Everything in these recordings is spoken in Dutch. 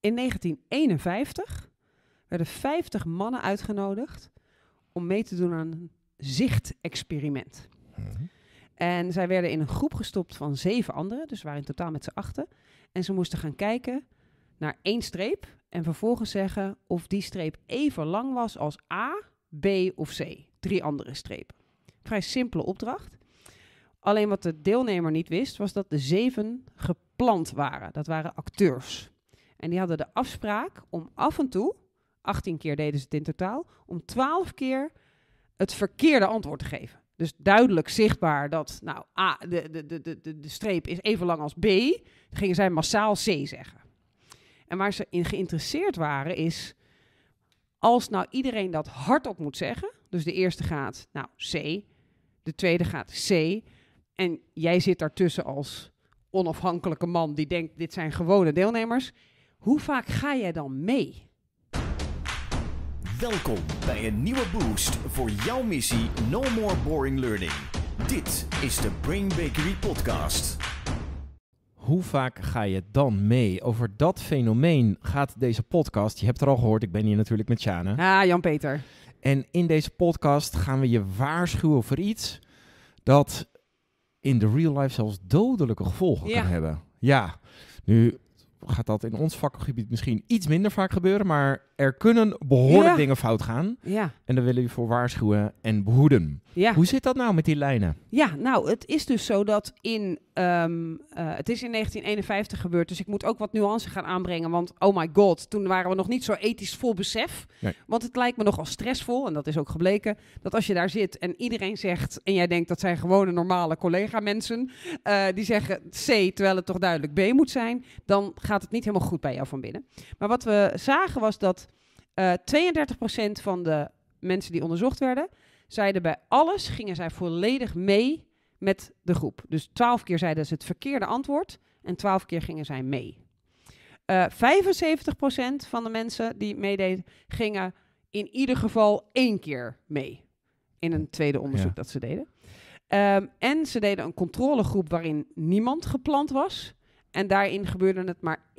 In 1951 werden 50 mannen uitgenodigd om mee te doen aan een zichtexperiment. Mm En zij werden in een groep gestopt van zeven anderen, dus waren in totaal met z'n achten. En ze moesten gaan kijken naar één streep en vervolgens zeggen of die streep even lang was als A, B of C. Drie andere strepen. Vrij simpele opdracht. Alleen wat de deelnemer niet wist, was dat de zeven gepland waren. Dat waren acteurs. En die hadden de afspraak om af en toe, 18 keer deden ze het in totaal, om 12 keer het verkeerde antwoord te geven. Dus duidelijk zichtbaar dat nou, A, de, de, de, de, de streep is even lang als B. gingen zij massaal C zeggen. En waar ze in geïnteresseerd waren is, als nou iedereen dat hardop moet zeggen, dus de eerste gaat nou C, de tweede gaat C, en jij zit daartussen als onafhankelijke man die denkt dit zijn gewone deelnemers, hoe vaak ga jij dan mee? Welkom bij een nieuwe boost voor jouw missie No More Boring Learning. Dit is de Brain Bakery Podcast. Hoe vaak ga je dan mee? Over dat fenomeen gaat deze podcast. Je hebt er al gehoord, ik ben hier natuurlijk met Shana. Ah, Jan-Peter. En in deze podcast gaan we je waarschuwen voor iets dat in de real life zelfs dodelijke gevolgen kan hebben. Ja, nu gaat dat in ons vakgebied misschien iets minder vaak gebeuren. Maar er kunnen behoorlijk dingen fout gaan. Ja. En daar willen we voor waarschuwen en behoeden. Ja. Hoe zit dat nou met die lijnen? Ja, nou, het is dus zo dat in. Um, uh, het is in 1951 gebeurd, dus ik moet ook wat nuance gaan aanbrengen. Want oh my god, toen waren we nog niet zo ethisch vol besef. Want het lijkt me nogal stressvol, en dat is ook gebleken, dat als je daar zit en iedereen zegt. en jij denkt dat zijn gewone normale collega-mensen. Eh, die zeggen C, terwijl het toch duidelijk B moet zijn. dan gaat het niet helemaal goed bij jou van binnen. Maar wat we zagen was dat 32% eh, van de mensen die onderzocht werden, zeiden bij alles gingen zij volledig mee met de groep. Dus 12 keer zeiden ze het verkeerde antwoord en 12 keer gingen zij mee. 75% eh, van de mensen die meededen, gingen in ieder geval één keer mee. In een tweede onderzoek dat ze deden. Ehm, en ze deden een controlegroep waarin niemand gepland was. En daarin gebeurde het maar 1%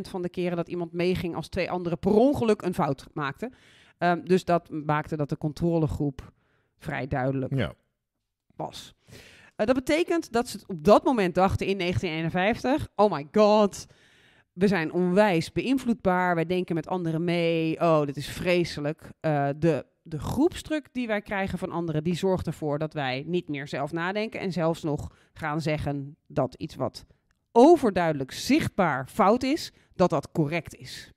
van de keren dat iemand meeging als twee anderen per ongeluk een fout maakten. Ehm, dus dat maakte dat de controlegroep vrij duidelijk ja. was. Eh, dat betekent dat ze op dat moment dachten in 1951: oh my god, we zijn onwijs beïnvloedbaar, wij denken met anderen mee. Oh, dit is vreselijk. Eh, de, de groepsdruk die wij krijgen van anderen, die zorgt ervoor dat wij niet meer zelf nadenken en zelfs nog gaan zeggen dat iets wat overduidelijk zichtbaar fout is, dat dat correct is.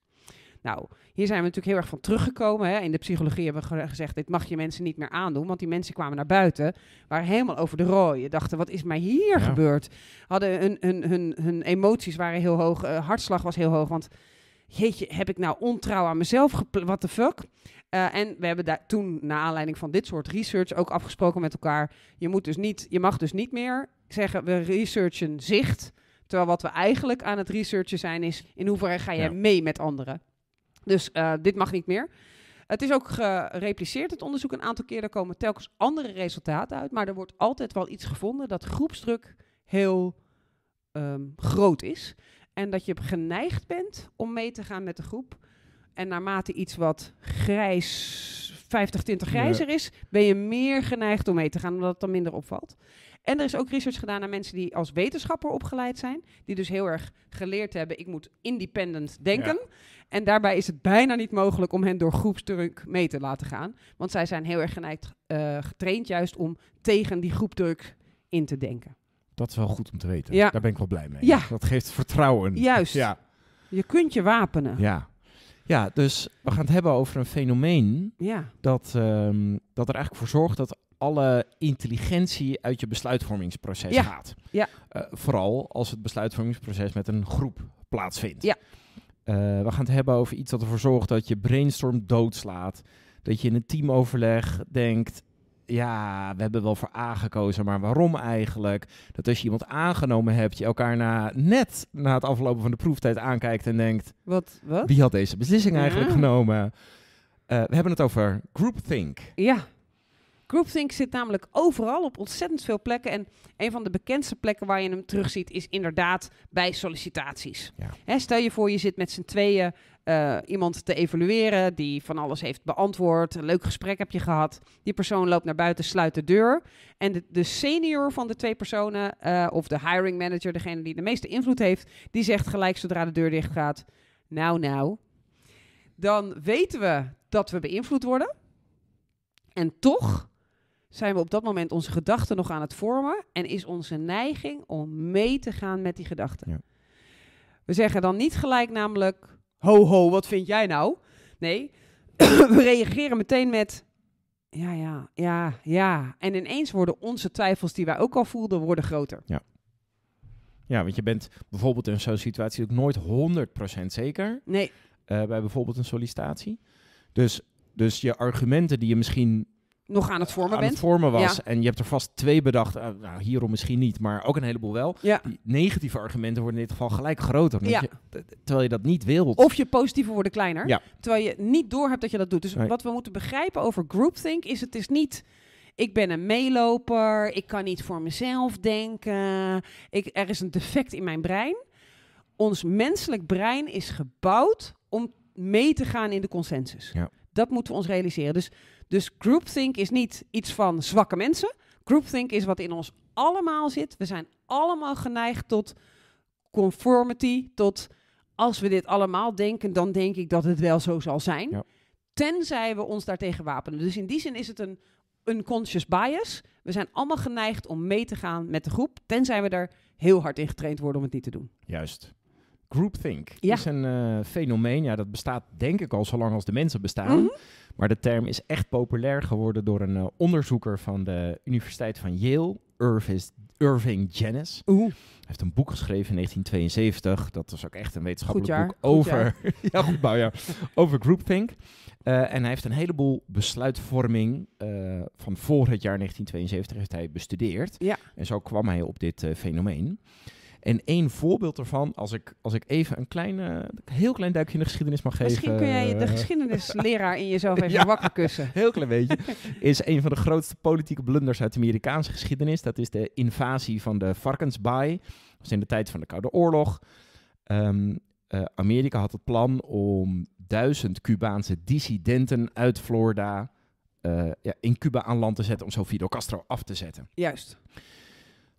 Nou, hier zijn we natuurlijk heel erg van teruggekomen. Hè. In de psychologie hebben we gezegd, dit mag je mensen niet meer aandoen. Want die mensen kwamen naar buiten, waren helemaal over de rooien. Dachten, wat is mij hier gebeurd? Hadden hun, hun, hun, hun, emoties waren heel hoog, eh, hartslag was heel hoog. Want jeetje, heb ik nou ontrouw aan mezelf Wat What the fuck? Eh, en we hebben daar toen, naar aanleiding van dit soort research, ook afgesproken met elkaar. Je, moet dus niet, je mag dus niet meer zeggen, we researchen zicht... Terwijl wat we eigenlijk aan het researchen zijn is in hoeverre ga jij mee met anderen. Dus eh, dit mag niet meer. Het is ook gerepliceerd, het onderzoek, een aantal keer. Er komen telkens andere resultaten uit. Maar er wordt altijd wel iets gevonden dat groepsdruk heel ehm, groot is. En dat je geneigd bent om mee te gaan met de groep. En naarmate iets wat grijs 50 20 grijzer is, ben je meer geneigd om mee te gaan, omdat het dan minder opvalt. En er is ook research gedaan naar mensen die als wetenschapper opgeleid zijn, die dus heel erg geleerd hebben, ik moet independent denken. En daarbij is het bijna niet mogelijk om hen door groepsdruk mee te laten gaan, want zij zijn heel erg geneigd, eh, getraind juist om tegen die groepdruk in te denken. Dat is wel goed om te weten. Ja. Daar ben ik wel blij mee. Ja. Dat geeft vertrouwen. Juist. Ja. Je kunt je wapenen. Ja. Ja, dus we gaan het hebben over een fenomeen ja. dat, ehm, dat er eigenlijk voor zorgt dat alle intelligentie uit je besluitvormingsproces gaat. Ja. Eh, vooral als het besluitvormingsproces met een groep plaatsvindt. Ja. Eh, we gaan het hebben over iets dat ervoor zorgt dat je brainstorm doodslaat. Dat je in een teamoverleg denkt, ja, we hebben wel voor A gekozen, maar waarom eigenlijk? Dat als je iemand aangenomen hebt, je elkaar na, net na het aflopen van de proeftijd aankijkt en denkt... Wat? wat? Wie had deze beslissing eigenlijk genomen? Eh, we hebben het over groupthink. Ja, groupthink zit namelijk overal op ontzettend veel plekken. En een van de bekendste plekken waar je hem terugziet is inderdaad bij sollicitaties. stel je voor, je zit met z'n tweeën eh, iemand te evalueren die van alles heeft beantwoord. Een leuk gesprek heb je gehad. Die persoon loopt naar buiten, sluit de deur. En de, senior van de twee personen, eh, of de hiring manager, degene die de meeste invloed heeft, die zegt gelijk zodra de deur dicht gaat: Nou, nou. Dan weten we dat we beïnvloed worden. En toch zijn we op dat moment onze gedachten nog aan het vormen en is onze neiging om mee te gaan met die gedachten. Ja. We zeggen dan niet gelijk namelijk, ho ho, wat vind jij nou? Nee, we reageren meteen met ja, ja, ja, ja. En ineens worden onze twijfels die wij ook al voelden, worden groter. Ja. Ja, want je bent bijvoorbeeld in zo'n situatie ook nooit 100% zeker. Nee. Uh, bij bijvoorbeeld een sollicitatie. Dus, dus je argumenten die je misschien nog aan het vormen aan het vormen was. En je hebt er vast twee bedacht. Eh, nou, hierom misschien niet, maar ook een heleboel wel. Ja. negatieve argumenten worden in dit geval gelijk groter. Ja. Je, terwijl je dat niet wilt. Of je positieve worden kleiner. Terwijl je niet door hebt dat je dat doet. Dus wat we moeten begrijpen over groupthink is het is niet... Ik ben een meeloper, ik kan niet voor mezelf denken. Ik, er is een defect in mijn brein. Ons menselijk brein is gebouwd om mee te gaan in de consensus. Dat moeten we ons realiseren. Dus dus groupthink is niet iets van zwakke mensen. Groupthink is wat in ons allemaal zit. We zijn allemaal geneigd tot conformity, tot als we dit allemaal denken, dan denk ik dat het wel zo zal zijn. Tenzij we ons daartegen wapenen. Dus in die zin is het een unconscious bias. We zijn allemaal geneigd om mee te gaan met de groep, tenzij we er heel hard in getraind worden om het niet te doen. Juist. Groupthink is een eh, fenomeen, ja, dat bestaat denk ik al zo lang als de mensen bestaan. Mhm. Maar de term is echt populair geworden door een eh, onderzoeker van de Universiteit van Yale, Irving Janis. Hij heeft een boek geschreven in 1972. Dat was ook echt een wetenschappelijk boek over, ja, goed bouwjaar, over groupthink. Eh, en hij heeft een heleboel besluitvorming eh, van voor het jaar 1972 heeft hij bestudeerd. Ja. En zo kwam hij op dit fenomeen. En één voorbeeld ervan, als ik, als ik even een kleine, eh, heel klein duikje in de geschiedenis mag geven. Misschien kun jij de eh. geschiedenisleraar in jezelf even wakker kussen. Heel klein beetje. Is een van de grootste politieke blunders uit de Amerikaanse geschiedenis. Dat is de invasie van de varkensbaai. Dat was in de tijd van de Koude Oorlog. Ehm, eh, Amerika had het plan om duizend Cubaanse dissidenten uit Florida ja, in Cuba aan land te zetten om zo Fidel Castro af te zetten. Juist.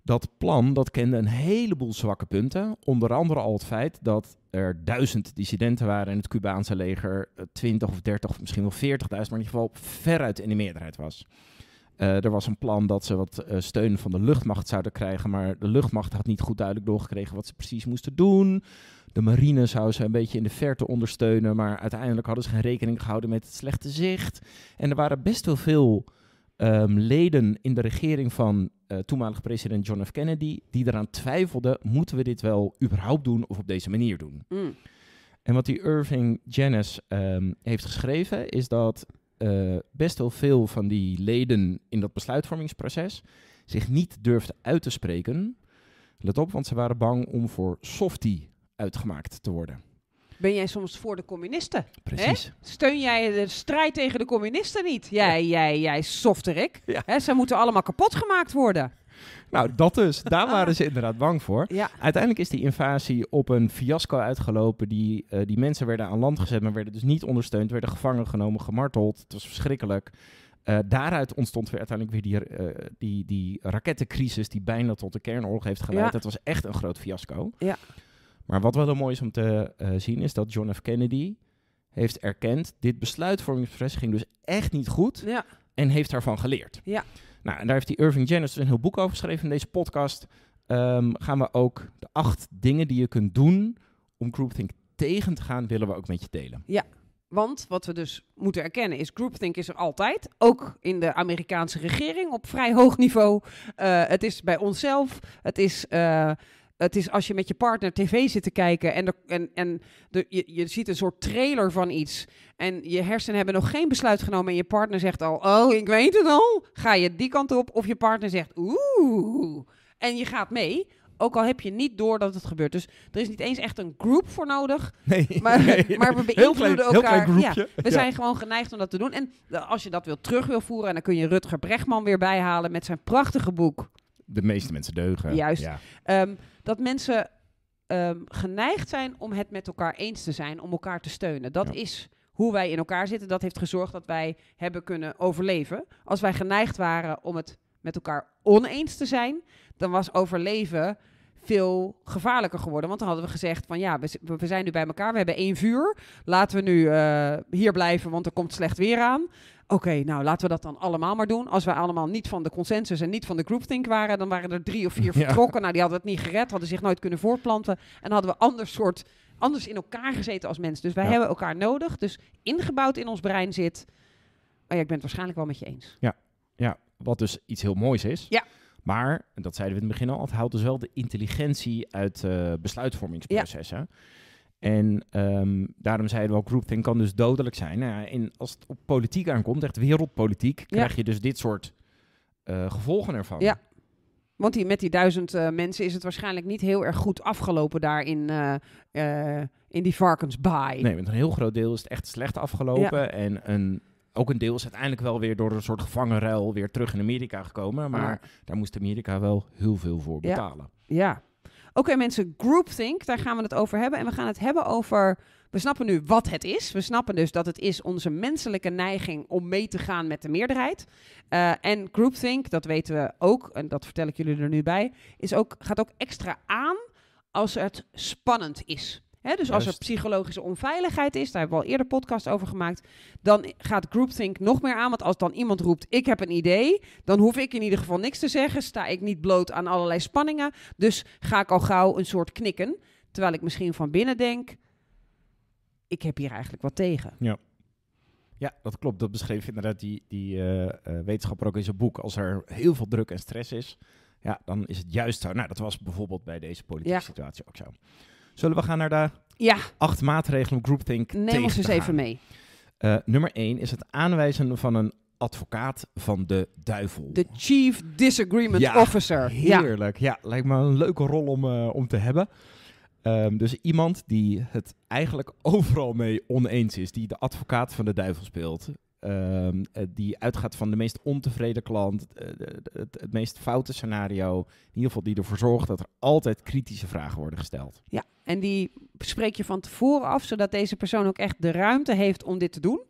Dat plan dat kende een heleboel zwakke punten. Onder andere al het feit dat er duizend dissidenten waren in het Cubaanse leger. Eh, twintig of dertig, misschien wel veertigduizend, maar in ieder geval veruit in de meerderheid was. Eh, er was een plan dat ze wat eh, steun van de luchtmacht zouden krijgen, maar de luchtmacht had niet goed duidelijk doorgekregen wat ze precies moesten doen. De marine zou ze een beetje in de verte ondersteunen, maar uiteindelijk hadden ze geen rekening gehouden met het slechte zicht. En er waren best wel veel Ehm, leden in de regering van uh, toenmalig president John F. Kennedy, die eraan twijfelden, moeten we dit wel überhaupt doen of op deze manier doen? Mm. En wat die Irving Janis ehm, heeft geschreven, is dat eh, best wel veel van die leden in dat besluitvormingsproces zich niet durfden uit te spreken. Let op, want ze waren bang om voor softie uitgemaakt te worden ben jij soms voor de communisten. Precies. Steun jij de strijd tegen de communisten niet? Jij, jij, jij, softerik. Ja. Hè? moeten allemaal kapot gemaakt worden. Nou, dat dus. Daar waren ze inderdaad bang voor. Uiteindelijk is die invasie op een fiasco uitgelopen. Die, eh, die mensen werden aan land gezet, maar werden dus niet ondersteund. Werden gevangen genomen, gemarteld. Het was verschrikkelijk. Eh, daaruit ontstond weer uiteindelijk weer die, eh, die, die rakettencrisis die bijna tot de kernoorlog heeft geleid. Dat was echt een groot fiasco. Ja. Maar wat wel heel mooi is om te eh, zien, is dat John F. Kennedy heeft erkend... dit besluitvormingsproces ging dus echt niet goed en heeft daarvan geleerd. Ja. Nou, en daar heeft die Irving Janus dus een heel boek over geschreven in deze podcast. Ehm, gaan we ook de acht dingen die je kunt doen om groupthink tegen te gaan, willen we ook met je delen. Ja, want wat we dus moeten erkennen is, groupthink is er altijd, ook in de Amerikaanse regering op vrij hoog niveau. Eh, het is bij onszelf, het is eh, het is als je met je partner tv zit te kijken en, er, en, en je, je ziet een soort trailer van iets. En je hersenen hebben nog geen besluit genomen. En je partner zegt al: Oh, ik weet het al. Ga je die kant op? Of je partner zegt: Oeh. En je gaat mee. Ook al heb je niet door dat het gebeurt. Dus er is niet eens echt een groep voor nodig. Nee, maar, maar we beïnvloeden elkaar. Ja, we zijn gewoon geneigd om dat te doen. En als je dat wil terug wil voeren, en dan kun je Rutger Bregman weer bijhalen met zijn prachtige boek. De meeste mensen deugen. Juist. Ja. Ehm, dat mensen ehm, geneigd zijn om het met elkaar eens te zijn, om elkaar te steunen. Dat is hoe wij in elkaar zitten. Dat heeft gezorgd dat wij hebben kunnen overleven. Als wij geneigd waren om het met elkaar oneens te zijn, dan was overleven veel gevaarlijker geworden. Want dan hadden we gezegd van ja, we, we zijn nu bij elkaar, we hebben één vuur. Laten we nu eh, hier blijven, want er komt slecht weer aan. Oké, nou laten we dat dan allemaal maar doen. Als we allemaal niet van de consensus en niet van de groupthink waren, dan waren er drie of vier vertrokken. Nou, die hadden het niet gered, hadden zich nooit kunnen voortplanten. En hadden we ander soort, anders in elkaar gezeten als mensen. Dus wij hebben elkaar nodig. Dus ingebouwd in ons brein zit. Oh ja, ik ben het waarschijnlijk wel met je eens. Ja, ja wat dus iets heel moois is. Ja. Maar, en dat zeiden we in het begin al, het dus wel de intelligentie uit eh, besluitvormingsprocessen. Ja. En ehm, daarom zeiden we ook, groupthink kan dus dodelijk zijn. Nou als het op politiek aankomt, echt wereldpolitiek, krijg je dus dit soort eh, gevolgen ervan. Ja, want die, met die duizend eh, mensen is het waarschijnlijk niet heel erg goed afgelopen daar in, uh, in die varkensbaai. Nee, want een heel groot deel is het echt slecht afgelopen. En een, ook een deel is uiteindelijk wel weer door een soort gevangenruil weer terug in Amerika gekomen. Maar daar moest Amerika wel heel veel voor betalen. ja. Oké, mensen, groupthink, daar gaan we het over hebben. En we gaan het hebben over. We snappen nu wat het is. We snappen dus dat het is onze menselijke neiging om mee te gaan met de meerderheid. Eh, en groupthink, dat weten we ook, en dat vertel ik jullie er nu bij, is ook, gaat ook extra aan als het spannend is dus als dus er psychologische onveiligheid is, daar hebben we al eerder podcast over gemaakt, dan gaat groupthink nog meer aan. Want als dan iemand roept, ik heb een idee, dan hoef ik in ieder geval niks te zeggen. Sta ik niet bloot aan allerlei spanningen. Dus ga ik al gauw een soort knikken. Terwijl ik misschien van binnen denk, ik heb hier eigenlijk wat tegen. Ja. Ja, dat klopt. Dat beschreef inderdaad die, die eh, eh, wetenschapper ook in zijn boek. Als er heel veel druk en stress is, ja, dan is het juist zo. Nou, dat was bijvoorbeeld bij deze politieke situatie ook zo. Zullen we gaan naar de ja. acht maatregelen om groupthink Neem ons eens even mee. Eh, nummer één is het aanwijzen van een advocaat van de duivel. De Chief Disagreement Officer. Heerlijk. Ja. lijkt me een leuke rol om, eh, om te hebben. Ehm, dus iemand die het eigenlijk overal mee oneens is, die de advocaat van de duivel speelt. Ehm, eh, die uitgaat van de meest ontevreden klant, eh, het, het, meest foute scenario. In ieder geval die ervoor zorgt dat er altijd kritische vragen worden gesteld. Ja, en die spreek je van tevoren af, zodat deze persoon ook echt de ruimte heeft om dit te doen.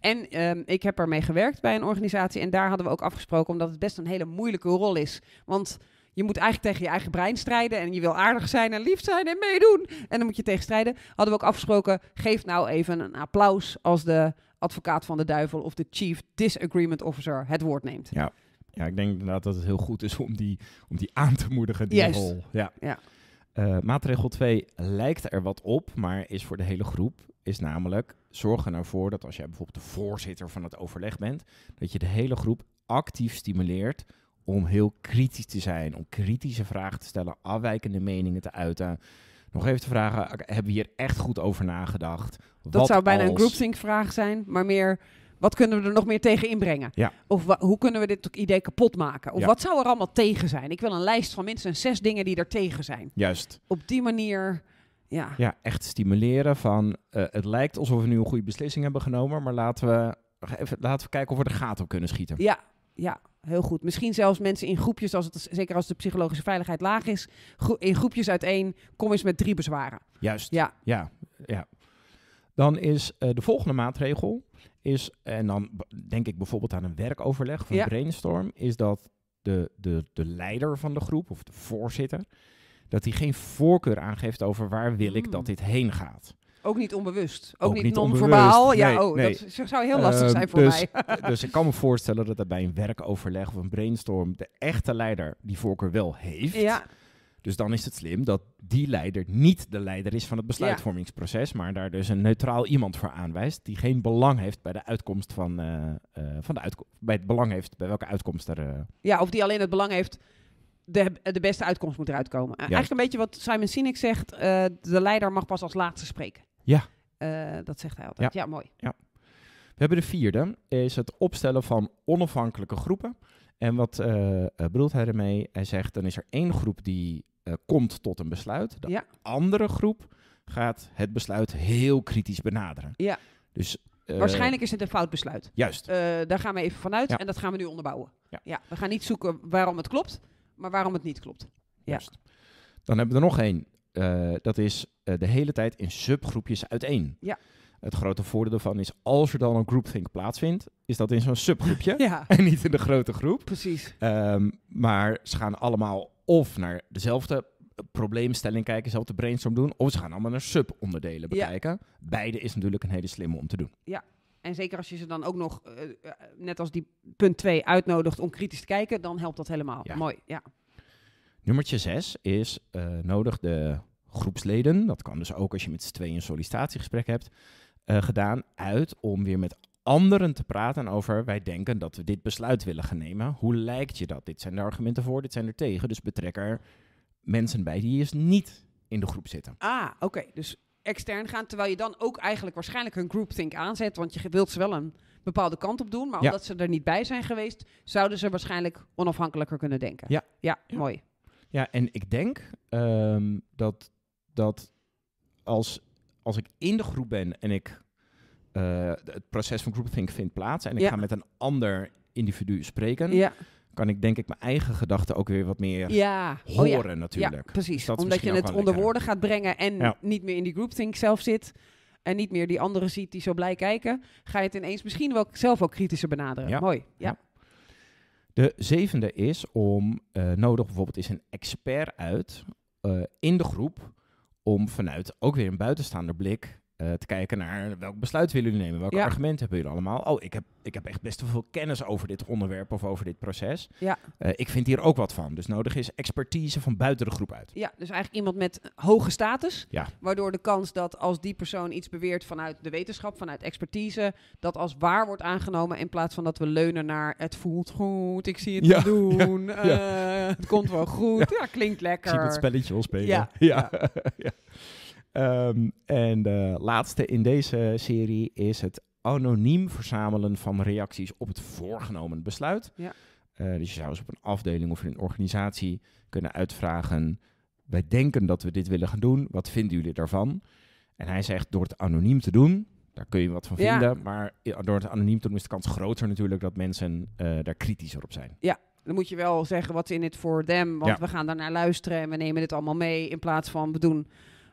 En ehm, ik heb ermee gewerkt bij een organisatie en daar hadden we ook afgesproken, omdat het best een hele moeilijke rol is. Want je moet eigenlijk tegen je eigen brein strijden. En je wil aardig zijn en lief zijn en meedoen. En dan moet je tegen strijden. Hadden we ook afgesproken, geef nou even een applaus als de advocaat van de duivel of de chief disagreement officer het woord neemt. Ja, ja ik denk inderdaad dat het heel goed is om die, om die aan te moedigen, die rol. Ja. ja. Eh, maatregel 2 lijkt er wat op, maar is voor de hele groep. Is namelijk zorgen ervoor nou dat als jij bijvoorbeeld de voorzitter van het overleg bent, dat je de hele groep actief stimuleert om heel kritisch te zijn, om kritische vragen te stellen, afwijkende meningen te uiten nog even te vragen, hebben we hier echt goed over nagedacht? Dat zou bijna een groupthink vraag zijn, maar meer wat kunnen we er nog meer tegen inbrengen? Of hoe kunnen we dit idee kapot maken? Of wat zou er allemaal tegen zijn? Ik wil een lijst van minstens zes dingen die er tegen zijn. Juist. Op die manier. Ja. echt stimuleren van eh, het lijkt alsof we nu een goede beslissing hebben genomen, maar laten we, even, laten we kijken of we er gaten op kunnen schieten. Ja, ja, heel goed. Misschien zelfs mensen in groepjes, als het, zeker als de psychologische veiligheid laag is, in groepjes uiteen, kom eens met drie bezwaren. Juist. Ja. Ja, ja. Dan is eh, de volgende maatregel, is, en dan denk ik bijvoorbeeld aan een werkoverleg van ja. brainstorm, is dat de, de, de leider van de groep of de voorzitter, dat hij geen voorkeur aangeeft over waar wil ik dat mm. dit heen gaat. Ook niet onbewust. Ook, niet, non-verbaal. ja, oh, dat zou heel lastig ehm, zijn voor dus- mij. dus ik kan me voorstellen dat er bij een werkoverleg of een brainstorm de echte leider die voorkeur wel heeft. Ja. Dus dan is het slim dat die leider niet de leider is van het besluitvormingsproces, maar daar dus een neutraal iemand voor aanwijst die geen belang heeft bij de uitkomst van, eh, eh, van de uitkomst, bij het belang heeft bij welke uitkomst er. Eh, ja, of die alleen het belang heeft de, de, beste uitkomst moet eruit komen. Eigenlijk een beetje wat Simon Sinek zegt: de leider mag pas als laatste spreken. Ja. Eh, dat zegt hij altijd. Ja, mooi. Ja. We hebben de vierde, is het opstellen van onafhankelijke groepen. En wat eh, eh, bedoelt hij ermee? Hij zegt, dan is er één groep die komt tot een besluit. De andere groep gaat het besluit heel kritisch benaderen. Ja. Dus, Waarschijnlijk is het een fout besluit. Juist. daar gaan we even vanuit en dat gaan we nu onderbouwen. Ja. ja. We gaan niet zoeken waarom het klopt, maar waarom het niet klopt. Juist. Dan hebben we er nog één. Eh, dat is eh, de hele tijd in subgroepjes uiteen. Ja. Het grote voordeel daarvan is, als er dan een groupthink plaatsvindt, is dat in zo'n subgroepje en niet in de grote groep. Precies. Ehm, maar ze gaan allemaal of naar dezelfde probleemstelling kijken, dezelfde brainstorm doen, of ze gaan allemaal naar subonderdelen bekijken. Beide is natuurlijk een hele slimme om te doen. Ja, en zeker als je ze dan ook nog, eh, net als die punt 2, uitnodigt om kritisch te kijken, dan helpt dat helemaal. Mooi, ja. Nummertje 6 is eh, nodig de groepsleden, dat kan dus ook als je met z'n tweeën een sollicitatiegesprek hebt eh, gedaan, uit om weer met anderen te praten over wij denken dat we dit besluit willen gaan nemen. Hoe lijkt je dat? Dit zijn de argumenten voor, dit zijn er tegen. Dus betrek er mensen bij die eens niet in de groep zitten. Ah, oké. Dus extern gaan, terwijl je dan ook eigenlijk waarschijnlijk een groupthink aanzet, want je wilt ze wel een bepaalde kant op doen, maar omdat ze er niet bij zijn geweest, zouden ze waarschijnlijk onafhankelijker kunnen denken. Ja, ja, ja. mooi. Ja, en ik denk ehm, dat, dat als, als ik in de groep ben en ik eh, het proces van groupthink vindt plaats en ik ga met een ander individu spreken, kan ik denk ik mijn eigen gedachten ook weer wat meer oh horen natuurlijk. precies, omdat je het onder woorden gaat brengen en niet meer in die groupthink zelf zit en niet meer die anderen ziet die zo blij kijken, ga je het ineens misschien wel zelf ook kritischer benaderen. Mooi, ja. De zevende is om eh, nodig bijvoorbeeld is een expert uit eh, in de groep om vanuit ook weer een buitenstaander blik eh, te kijken naar welk besluit willen jullie nemen, welke argumenten hebben jullie allemaal. Oh, ik heb, ik heb echt best te veel kennis over dit onderwerp of over dit proces. Ja. Eh, ik vind hier ook wat van. Dus nodig is expertise van buiten de groep uit. Ja, dus eigenlijk iemand met hoge status. Ja. Waardoor de kans dat als die persoon iets beweert vanuit de wetenschap, vanuit expertise, dat als waar wordt aangenomen in plaats van dat we leunen naar het voelt goed, ik zie het ja. doen, eh, het komt wel goed, ja, klinkt lekker. Ik zie het spelletje wel spelen. ja. ja. Ehm, en de eh, laatste in deze serie is het anoniem verzamelen van reacties op het voorgenomen besluit. Ja. Eh, dus je zou eens op een afdeling of in een organisatie kunnen uitvragen: Wij denken dat we dit willen gaan doen, wat vinden jullie daarvan? En hij zegt: Door het anoniem te doen, daar kun je wat van vinden, maar door het anoniem te doen is de kans groter natuurlijk dat mensen eh, daar kritischer op zijn. Ja, dan moet je wel zeggen: Wat in het voor them? Want we gaan daarnaar luisteren en we nemen dit allemaal mee in plaats van we doen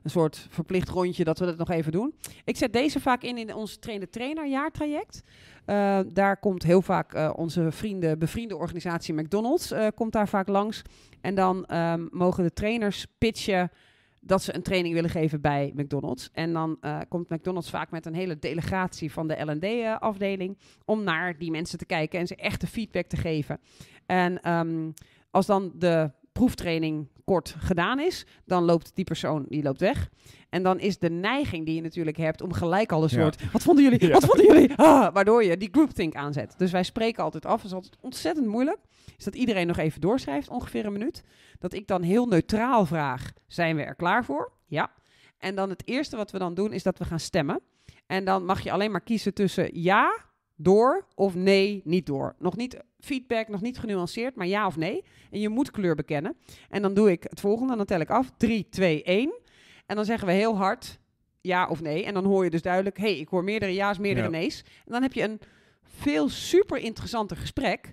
een soort verplicht rondje dat we dat nog even doen. Ik zet deze vaak in in ons trainer trainer jaartraject. Uh, daar komt heel vaak eh, onze vrienden, bevriende organisatie McDonald's eh, komt daar vaak langs. En dan ehm, mogen de trainers pitchen dat ze een training willen geven bij McDonald's. En dan komt McDonald's vaak met een hele delegatie van de L&D-afdeling... om naar die mensen te kijken en ze echte feedback te geven. En ehm, als dan de proeftraining kort gedaan is, dan loopt die persoon die loopt weg. En dan is de neiging die je natuurlijk hebt om gelijk al een soort. Wat vonden jullie? Wat vonden jullie? Ah, waardoor je die groupthink aanzet. Dus wij spreken altijd af. is altijd ontzettend moeilijk. Is dat iedereen nog even doorschrijft, ongeveer een minuut. Dat ik dan heel neutraal vraag: zijn we er klaar voor? Ja. En dan het eerste wat we dan doen is dat we gaan stemmen. En dan mag je alleen maar kiezen tussen ja door of nee, niet door. Nog niet feedback, nog niet genuanceerd, maar ja of nee. En je moet kleur bekennen. En dan doe ik het volgende, dan tel ik af. 3, 2, 1. En dan zeggen we heel hard ja of nee. En dan hoor je dus duidelijk, hé, hey, ik hoor meerdere ja's, meerdere nee's. En dan heb je een veel super interessanter gesprek.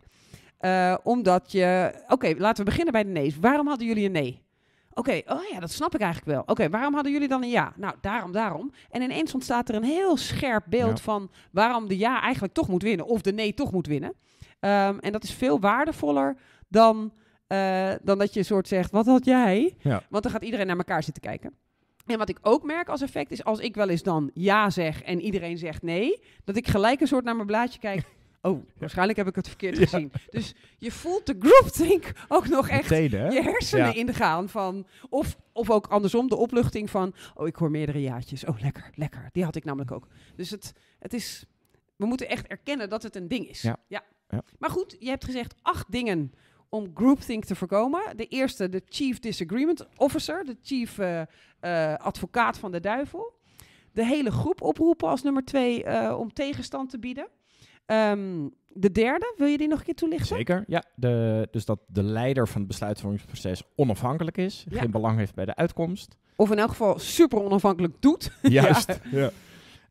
Eh, omdat je, oké, laten we beginnen bij de nee's. Waarom hadden jullie een nee? Oké, oh ja, dat snap ik eigenlijk wel. Oké, waarom hadden jullie dan een ja? Nou, daarom, daarom. En ineens ontstaat er een heel scherp beeld van waarom de ja eigenlijk toch moet winnen of de nee toch moet winnen. Ehm, en dat is veel waardevoller dan, eh, dan dat je een soort zegt, wat had jij? Want dan gaat iedereen naar elkaar zitten kijken. En wat ik ook merk als effect is, als ik wel eens dan ja zeg en iedereen zegt nee, dat ik gelijk een soort naar mijn blaadje kijk oh, waarschijnlijk heb ik het verkeerd gezien. Dus je voelt de groupthink ook nog echt je hersenen ja. gaan van... Of, of ook andersom, de opluchting van... Oh, ik hoor meerdere jaartjes. Oh, lekker, lekker. Die had ik namelijk ook. Dus het, het is... We moeten echt erkennen dat het een ding is. Ja. ja. Maar goed, je hebt gezegd acht dingen om groupthink te voorkomen. De eerste, de chief disagreement officer, de chief eh, eh, advocaat van de duivel. De hele groep oproepen als nummer twee eh, om tegenstand te bieden. Ehm, de derde, wil je die nog een keer toelichten? Zeker, ja. De, dus dat de leider van het besluitvormingsproces onafhankelijk is, geen belang heeft bij de uitkomst. Of in elk geval super onafhankelijk doet. Juist, ja.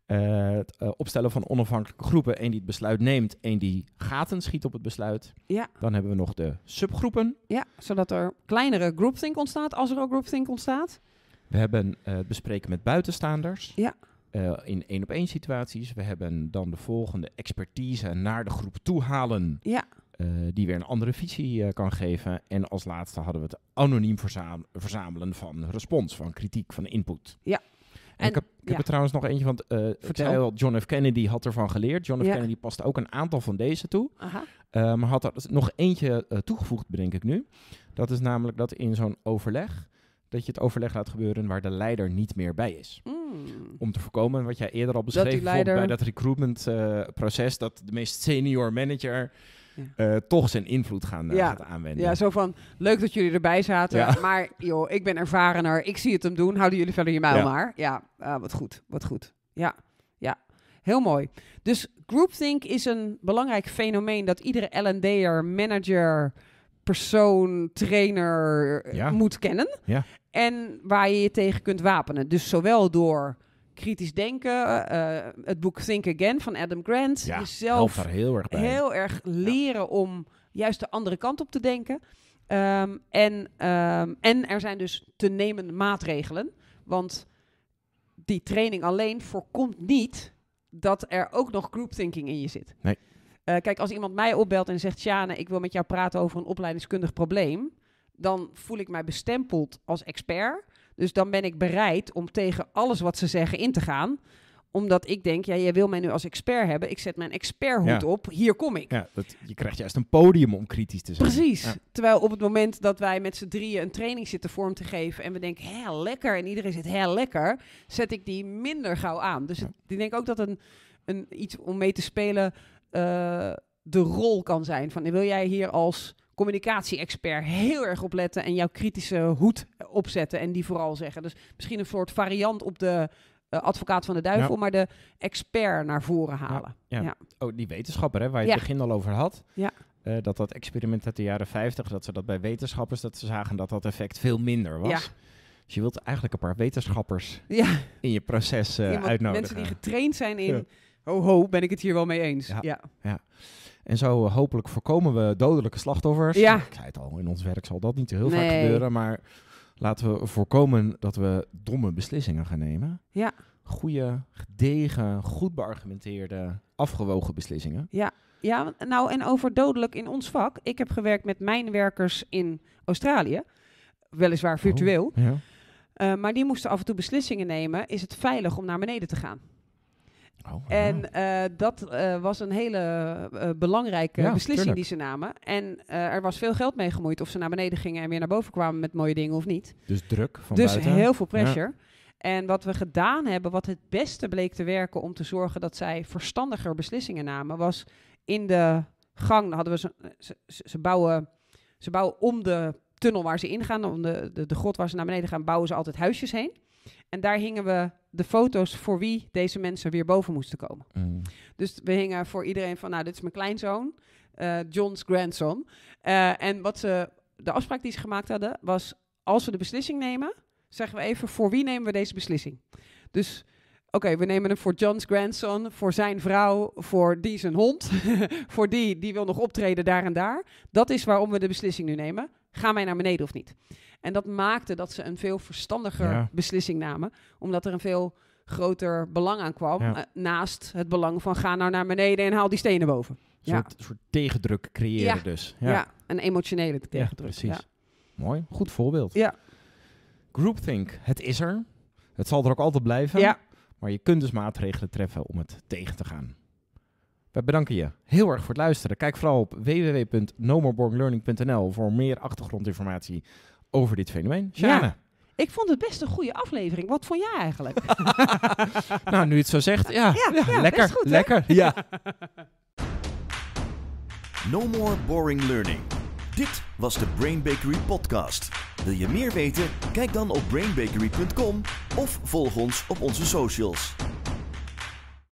Eh, het eh, opstellen van onafhankelijke groepen. één die het besluit neemt, één die gaten schiet op het besluit. Ja. Dan hebben we nog de subgroepen. Ja, zodat er kleinere groupthink ontstaat, als er ook groupthink ontstaat. We hebben eh, het bespreken met buitenstaanders. Ja. Eh, in één op één situaties. We hebben dan de volgende expertise naar de groep toe halen. Ja. Eh, die weer een andere visie eh, kan geven. En als laatste hadden we het anoniem verzamelen van respons, van kritiek, van input. Ja. En, ik heb, ik heb er trouwens nog eentje, want vertel. John F. Kennedy had ervan geleerd. John F. Kennedy paste ook een aantal van deze toe. Ehm, maar had er dus nog eentje toegevoegd, bedenk ik nu. Dat is namelijk dat in zo'n overleg dat je het overleg laat gebeuren waar de leider niet meer bij is. Hmm. Om te voorkomen wat jij eerder al beschreef dat bij dat recruitmentproces, uh, dat de meest senior manager eh, toch zijn invloed gaan uh, ja. aanwenden. Ja, zo van, leuk dat jullie erbij zaten, maar joh, ik ben ervarener, ik zie het hem doen, houden jullie verder je muil maar. Ja, eh, wat goed, wat goed. Ja, ja, heel mooi. Dus groupthink is een belangrijk fenomeen dat iedere L&D'er, manager persoon, trainer moet kennen. Ja. En waar je je tegen kunt wapenen. Dus zowel door kritisch denken, eh, eh, het boek Think Again van Adam Grant. Ja, jezelf heel erg, heel erg leren om juist de andere kant op te denken. Ehm, en, ehm, en er zijn dus te nemen maatregelen. Want die training alleen voorkomt niet dat er ook nog groupthinking in je zit. Nee. Eh, kijk, als iemand mij opbelt en zegt: Sjane, ik wil met jou praten over een opleidingskundig probleem dan voel ik mij bestempeld als expert. Dus dan ben ik bereid om tegen alles wat ze zeggen in te gaan omdat ik denk, ja, jij wil mij nu als expert hebben. Ik zet mijn experthoed ja. op. Hier kom ik. Ja, dat, je krijgt juist een podium om kritisch te zijn. Precies. Terwijl op het moment dat wij met z'n drieën een training zitten vorm te geven... en we denken, hé, lekker. En iedereen zit, hé, lekker. Zet ik die minder gauw aan. Dus ik denk ook dat een, een, iets om mee te spelen... Eh, de rol kan zijn. Van, wil jij hier als communicatie-expert heel erg op letten en jouw kritische hoed opzetten en die vooral zeggen. Dus misschien een soort variant op de eh, advocaat van de duivel, maar de expert naar voren halen. Ja, Oh, die wetenschapper hè, waar je het begin al over had. Ja. Eh, dat dat experiment uit de jaren 50, dat ze dat bij wetenschappers, dat ze zagen dat dat effect veel minder was. Dus je wilt eigenlijk een paar wetenschappers in je proces uh, uitnodigen. Mensen die getraind zijn in, ho ho, ben ik het hier wel mee eens. ja. ja. En zo eh, hopelijk voorkomen we dodelijke slachtoffers. Ja. Ik zei het al, in ons werk zal dat niet heel vaak gebeuren. Maar laten we voorkomen dat we domme beslissingen gaan nemen. Ja. Goede, gedegen, goed beargumenteerde, afgewogen beslissingen. Ja. Ja, nou en over dodelijk in ons vak. Ik heb gewerkt met mijn werkers in Australië, weliswaar oh, virtueel. ja. Eh, maar die moesten af en toe beslissingen nemen. Is het veilig om naar beneden te gaan? Oh, en eh, dat eh, was een hele eh, belangrijke beslissing die ze namen. En er was veel geld mee gemoeid of ze naar beneden gingen en weer naar boven kwamen met mooie dingen of niet. Dus druk van Dus heel veel pressure. En wat we gedaan hebben, wat het beste bleek te werken om te zorgen dat zij verstandiger beslissingen namen, was in de gang hadden we ze, ze, bouwen, ze bouwen om de tunnel waar ze ingaan, om de, de, de grot waar ze naar beneden gaan, bouwen ze altijd huisjes heen. En daar hingen we de foto's voor wie deze mensen weer boven moesten komen. Mm. Dus we hingen voor iedereen van, nou, dit is mijn kleinzoon, eh, John's grandson. Eh, en wat de afspraak die ze gemaakt hadden, was als we de beslissing nemen, zeggen we even voor wie nemen we deze beslissing. Dus oké, we nemen hem voor John's grandson, voor zijn vrouw, voor die zijn hond, voor die die wil nog optreden daar en daar. Dat is waarom we de beslissing nu nemen. Ga mij naar beneden of niet? En dat maakte dat ze een veel verstandiger beslissing namen, omdat er een veel groter belang aan kwam. Eh, naast het belang van ga nou naar beneden en haal die stenen boven. Een soort, tegendruk creëren dus. Ja. een emotionele tegendruk. precies. Mooi, goed voorbeeld. Ja. Groupthink, het is er. Het zal er ook altijd blijven. Ja. Maar je kunt dus maatregelen treffen om het tegen te gaan. Wij bedanken je heel erg voor het luisteren. Kijk vooral op www.nomorborglearning.nl voor meer achtergrondinformatie over dit fenomeen. Sjane. Ja. Ik vond het best een goede aflevering. Wat vond jij eigenlijk? nou, nu het zo zegt, ja, ja, lekker, goed, lekker. Ja. No more boring learning. Dit was de Brain Bakery podcast. Wil je meer weten? Kijk dan op brainbakery.com of volg ons op onze socials.